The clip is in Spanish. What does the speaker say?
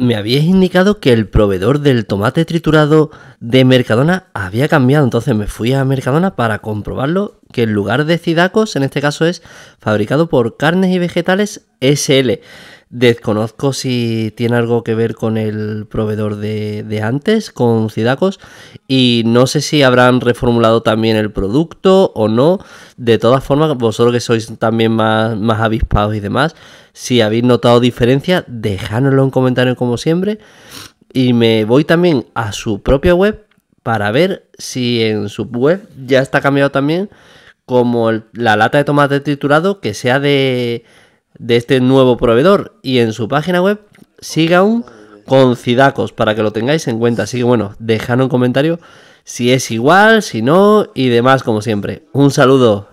me habías indicado que el proveedor del tomate triturado de Mercadona había cambiado. Entonces me fui a Mercadona para comprobarlo que en lugar de Cidacos, en este caso es fabricado por Carnes y Vegetales SL. Desconozco si tiene algo que ver con el proveedor de, antes, con Cidacos, y no sé si habrán reformulado también el producto o no. De todas formas, vosotros que sois también más, avispados y demás, si habéis notado diferencia, dejadnoslo en comentarios como siempre. Y me voy también a su propia web para ver si en su web ya está cambiado también como la lata de tomate triturado que sea de, de este nuevo proveedor y en su página web siga un con Cidacos para que lo tengáis en cuenta. Así que bueno, dejad un comentario si es igual, si no y demás como siempre. Un saludo.